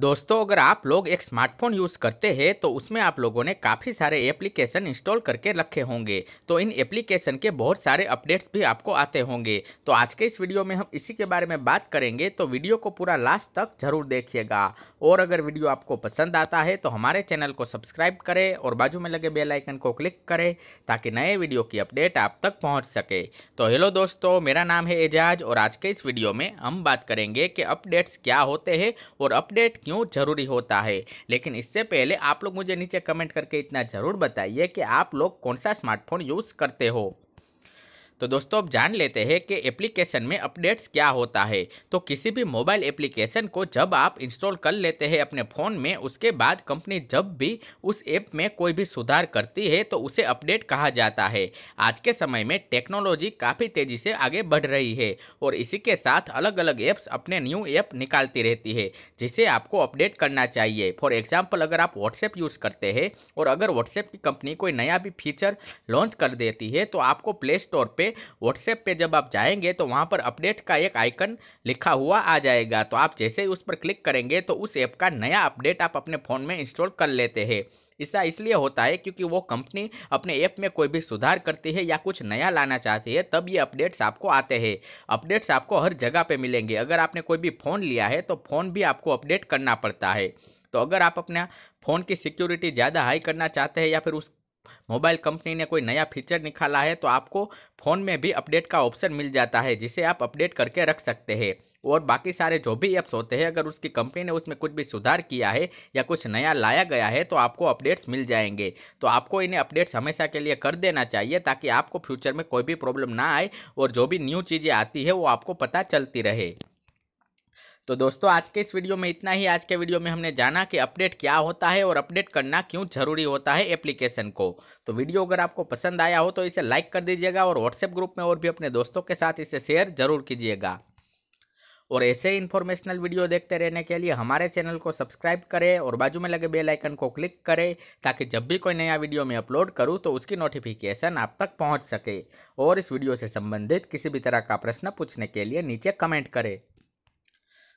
दोस्तों अगर आप लोग एक स्मार्टफोन यूज़ करते हैं तो उसमें आप लोगों ने काफ़ी सारे एप्लीकेशन इंस्टॉल करके रखे होंगे तो इन एप्लीकेशन के बहुत सारे अपडेट्स भी आपको आते होंगे तो आज के इस वीडियो में हम इसी के बारे में बात करेंगे तो वीडियो को पूरा लास्ट तक ज़रूर देखिएगा और अगर वीडियो आपको पसंद आता है तो हमारे चैनल को सब्सक्राइब करें और बाजू में लगे बेलाइकन को क्लिक करें ताकि नए वीडियो की अपडेट आप तक पहुँच सके तो हेलो दोस्तों मेरा नाम है एजाज और आज के इस वीडियो में हम बात करेंगे कि अपडेट्स क्या होते हैं और अपडेट क्यों ज़रूरी होता है लेकिन इससे पहले आप लोग मुझे नीचे कमेंट करके इतना ज़रूर बताइए कि आप लोग कौन सा स्मार्टफोन यूज़ करते हो तो दोस्तों अब जान लेते हैं कि एप्लीकेशन में अपडेट्स क्या होता है तो किसी भी मोबाइल एप्लीकेशन को जब आप इंस्टॉल कर लेते हैं अपने फ़ोन में उसके बाद कंपनी जब भी उस ऐप में कोई भी सुधार करती है तो उसे अपडेट कहा जाता है आज के समय में टेक्नोलॉजी काफ़ी तेज़ी से आगे बढ़ रही है और इसी के साथ अलग अलग ऐप्स अपने न्यू ऐप निकालती रहती है जिसे आपको अपडेट करना चाहिए फॉर एग्जाम्पल अगर आप व्हाट्सएप यूज़ करते हैं और अगर व्हाट्सएप की कंपनी कोई नया भी फीचर लॉन्च कर देती है तो आपको प्ले स्टोर पर व्हाट्सएप पे जब आप जाएंगे तो वहाँ पर अपडेट का एक आइकन लिखा हुआ आ जाएगा तो आप जैसे ही उस पर क्लिक करेंगे तो उस ऐप का नया अपडेट आप अपने फ़ोन में इंस्टॉल कर लेते हैं ऐसा इसलिए होता है क्योंकि वो कंपनी अपने ऐप में कोई भी सुधार करती है या कुछ नया लाना चाहती है तब ये अपडेट्स आपको आते हैं अपडेट्स आपको हर जगह पे मिलेंगे अगर आपने कोई भी फ़ोन लिया है तो फ़ोन भी आपको अपडेट करना पड़ता है तो अगर आप अपना फ़ोन की सिक्योरिटी ज़्यादा हाई करना चाहते हैं या फिर उस मोबाइल कंपनी ने कोई नया फीचर निकाला है तो आपको फ़ोन में भी अपडेट का ऑप्शन मिल जाता है जिसे आप अपडेट करके रख सकते हैं और बाकी सारे जो भी ऐप्स होते हैं अगर उसकी कंपनी ने उसमें कुछ भी सुधार किया है या कुछ नया लाया गया है तो आपको अपडेट्स मिल जाएंगे तो आपको इन्हें अपडेट्स हमेशा के लिए कर देना चाहिए ताकि आपको फ्यूचर में कोई भी प्रॉब्लम ना आए और जो भी न्यू चीज़ें आती है वो आपको पता चलती रहे तो दोस्तों आज के इस वीडियो में इतना ही आज के वीडियो में हमने जाना कि अपडेट क्या होता है और अपडेट करना क्यों जरूरी होता है एप्लीकेशन को तो वीडियो अगर आपको पसंद आया हो तो इसे लाइक कर दीजिएगा और व्हाट्सएप ग्रुप में और भी अपने दोस्तों के साथ इसे शेयर जरूर कीजिएगा और ऐसे इन्फॉर्मेशनल वीडियो देखते रहने के लिए हमारे चैनल को सब्सक्राइब करें और बाजू में लगे बेल आइकन को क्लिक करें ताकि जब भी कोई नया वीडियो मैं अपलोड करूं तो उसकी नोटिफिकेशन आप तक पहुंच सके और इस वीडियो से संबंधित किसी भी तरह का प्रश्न पूछने के लिए नीचे कमेंट करें